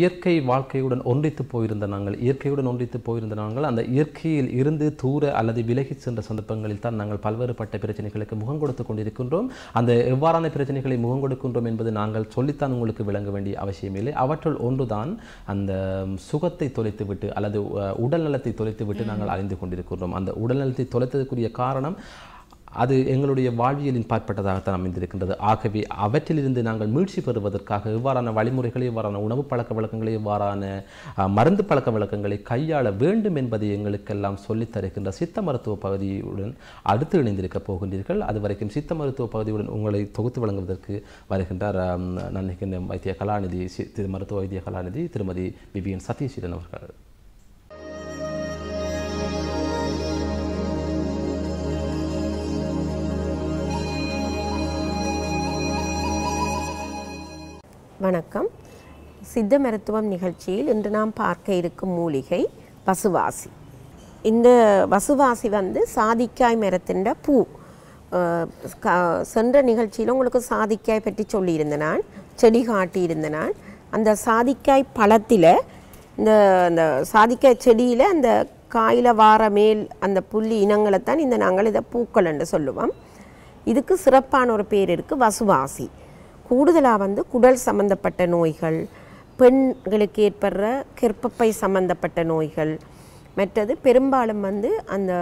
இயற்கை வாழ்க்கையுடன் ஒன்றித்து போயிருந்த நாங்கள் இயற்கையுடன் ஒன்றித்து போயிருந்த நாங்கள் அந்த இயற்கையில் இருந்து தூர அல்லது விலகி சென்ற சந்தர்ப்பங்களில் தான் நாங்கள் பல்வேறு பட்ட பிரச்சனைகளுக்கு முகம் கொடுத்து கொண்டிருக்கின்றோம் அந்த எவ்வாறான பிரச்சனைகளை முகம் கொடுக்கின்றோம் என்பது நாங்கள் சொல்லித்தான் உங்களுக்கு விளங்க வேண்டிய அவசியமில்லை அவற்றுள் ஒன்றுதான் அந்த சுகத்தை தொலைத்துவிட்டு அல்லது உடல்நலத்தை தொலைத்துவிட்டு நாங்கள் அறிந்து கொண்டிருக்கின்றோம் அந்த உடல்நலத்தை தொலைத்ததுக்குரிய காரணம் அது எங்களுடைய வாழ்வியலின் பாற்பட்டதாகத்தான் அமைந்திருக்கின்றது ஆகவே அவற்றிலிருந்து நாங்கள் மீழ்ச்சி பெறுவதற்காக இவ்வாறான வழிமுறைகளை இவ்வாறான உணவு பழக்க வழக்கங்களை இவ்வாறான மருந்து பழக்க வழக்கங்களை கையாள வேண்டும் என்பதை எங்களுக்கெல்லாம் சொல்லித்தருகின்ற சித்த மருத்துவ பகுதியுடன் அடுத்து இணைந்திருக்க போகின்றீர்கள் அது வரைக்கும் சித்த மருத்துவ பகுதியுடன் உங்களை தொகுத்து வழங்குவதற்கு வருகின்றார் நான் வைத்திய கலாநிதி திரு மருத்துவ வைத்திய கலாநிதி திருமதி விவியன் சதீஷிரன் அவர்கள் வணக்கம் சித்த மருத்துவம் நிகழ்ச்சியில் இன்று நாம் பார்க்க இருக்கும் மூலிகை வசுவாசி இந்த வசுவாசி வந்து சாதிக்காய் மரத்தின் பூ சென்ற நிகழ்ச்சியில் உங்களுக்கு சாதிக்காய் பற்றி சொல்லியிருந்த நான் செடி காட்டியிருந்த நான் அந்த சாதிக்காய் பழத்தில் இந்த அந்த சாதிக்காய் செடியில் அந்த காயில் வார மேல் அந்த புள்ளி இனங்களை தான் இந்த நாங்கள் இதை பூக்கள் என்று சொல்லுவோம் இதுக்கு சிறப்பான ஒரு பேர் இருக்குது வசுவாசி கூடுதலாக வந்து குடல் சம்மந்தப்பட்ட நோய்கள் பெண்களுக்கு ஏற்படுற கெற்பப்பை சம்மந்தப்பட்ட நோய்கள் மற்றது பெரும்பாலும் வந்து அந்த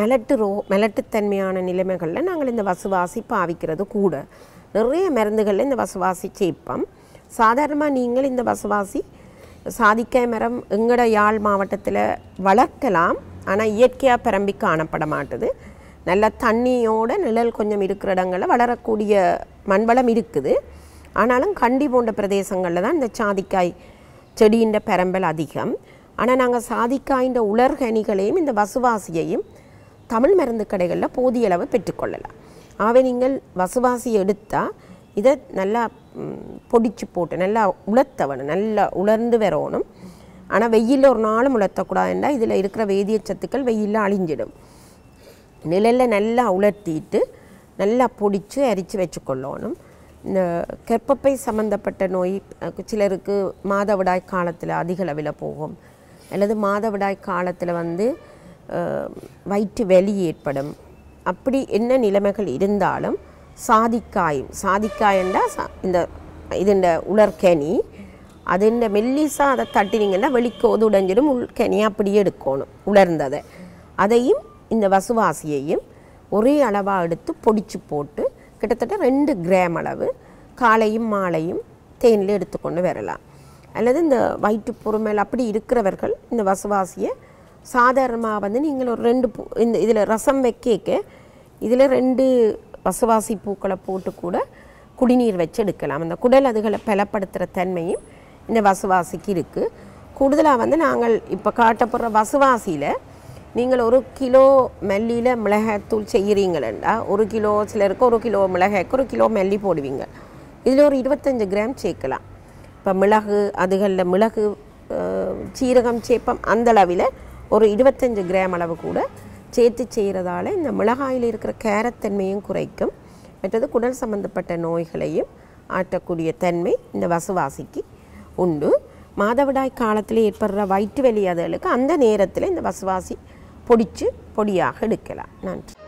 மெலட்டு ரோ மெலட்டுத்தன்மையான நிலைமைகளில் நாங்கள் இந்த வசுவாசி பாவிக்கிறது கூட நிறைய மருந்துகளில் இந்த வசுவாசி சேப்பம் சாதாரணமாக நீங்கள் இந்த வசுவாசி சாதிக்காய் மரம் எங்கட யாழ் மாவட்டத்தில் வளர்க்கலாம் ஆனால் இயற்கையாக பரம்பி காணப்பட மாட்டுது நல்ல தண்ணியோட நிழல் கொஞ்சம் இருக்கிற இடங்களில் வளரக்கூடிய மண்வளம் இருக்குது ஆனாலும் கண்டி போன்ற பிரதேசங்களில் தான் இந்த சாதிக்காய் செடியின் பெரம்பல் அதிகம் ஆனால் நாங்கள் சாதிக்காயின்ற உலர்கனிகளையும் இந்த வசுவாசியையும் தமிழ் மருந்து கடைகளில் போதிய அளவு பெற்றுக்கொள்ளலாம் ஆகவே நீங்கள் வசுவாசி எடுத்தால் இதை நல்லா பொடிச்சு போட்டு நல்லா உலர்த்தவணும் நல்லா உலர்ந்து வரணும் ஆனால் வெயிலில் ஒரு நாளும் உலர்த்தக்கூடாதுண்டா இதில் இருக்கிற வேதிய சத்துக்கள் வெயிலில் அழிஞ்சிடும் நிழலில் நல்லா உலர்த்திட்டு நல்லா பொடித்து அரித்து வச்சுக்கொள்ளணும் இந்த கற்பப்பை சம்மந்தப்பட்ட நோய் சிலருக்கு மாதவிடாய் காலத்தில் அதிக அளவில் போகும் அல்லது மாதவிடாய் காலத்தில் வந்து வயிற்று வலி ஏற்படும் அப்படி என்ன நிலைமைகள் இருந்தாலும் சாதிக்காயும் சாதிக்காயண்டா இந்த இதுண்ட உலர்கனி இந்த மெல்லிசா அதை தட்டினீங்கன்னா வெளிக்கோது உடைஞ்சிடும் உள்கனி அப்படியே எடுக்கணும் உலர்ந்ததை அதையும் இந்த வசுவாசியையும் ஒரே அளவாக எடுத்து பொடிச்சு போட்டு கிட்டத்தட்ட ரெண்டு கிராம் அளவு காலையும் மாலையும் தேனில் எடுத்துக்கொண்டு வரலாம் அல்லது இந்த வயிற்று பொறுமையில் அப்படி இருக்கிறவர்கள் இந்த வசுவாசியை சாதாரணமாக வந்து நீங்கள் ஒரு ரெண்டு பூ இந்த இதில் ரசம் வைக்க இதில் ரெண்டு வசுவாசி பூக்களை போட்டு கூட குடிநீர் வச்சு எடுக்கலாம் அந்த குடல் அதுகளை பலப்படுத்துகிற தன்மையும் இந்த வசுவாசிக்கு இருக்குது கூடுதலாக வந்து நாங்கள் இப்போ காட்டப்படுற வசுவாசியில் நீங்கள் ஒரு கிலோ மல்லியில் மிளகாய்த்தூள் செய்கிறீங்களா ஒரு கிலோ சிலருக்கு ஒரு கிலோ மிளகாய்க்கு ஒரு கிலோ மல்லி போடுவீங்க இதில் ஒரு இருபத்தஞ்சு கிராம் சேர்க்கலாம் இப்போ மிளகு அதுகளில் மிளகு சீரகம் சேப்பம் அந்த அளவில் ஒரு இருபத்தஞ்சு கிராம் அளவு கூட சேர்த்து செய்கிறதால இந்த மிளகாயில் இருக்கிற கேரத்தன்மையும் குறைக்கும் மற்றது குடல் சம்மந்தப்பட்ட நோய்களையும் ஆற்றக்கூடிய தன்மை இந்த வசுவாசிக்கு உண்டு மாதவிடாய் காலத்தில் ஏற்படுற வயிற்று அதுகளுக்கு அந்த நேரத்தில் இந்த வசுவாசி பொடித்து பொடியாக எடுக்கலாம் நன்றி